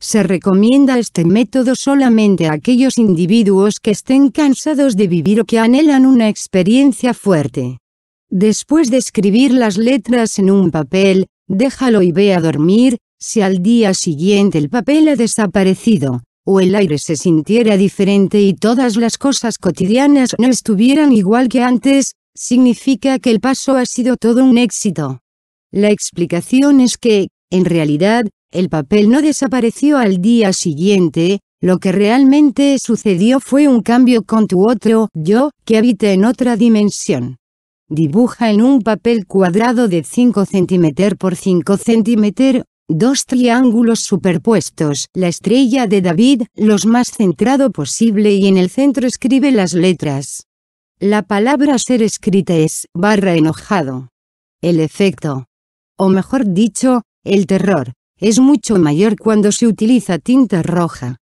Se recomienda este método solamente a aquellos individuos que estén cansados de vivir o que anhelan una experiencia fuerte. Después de escribir las letras en un papel, déjalo y ve a dormir, si al día siguiente el papel ha desaparecido, o el aire se sintiera diferente y todas las cosas cotidianas no estuvieran igual que antes, significa que el paso ha sido todo un éxito. La explicación es que, en realidad, el papel no desapareció al día siguiente, lo que realmente sucedió fue un cambio con tu otro yo, que habita en otra dimensión. Dibuja en un papel cuadrado de 5 cm por 5 cm, dos triángulos superpuestos, la estrella de David, los más centrado posible y en el centro escribe las letras. La palabra ser escrita es barra enojado. El efecto. O mejor dicho, el terror, es mucho mayor cuando se utiliza tinta roja.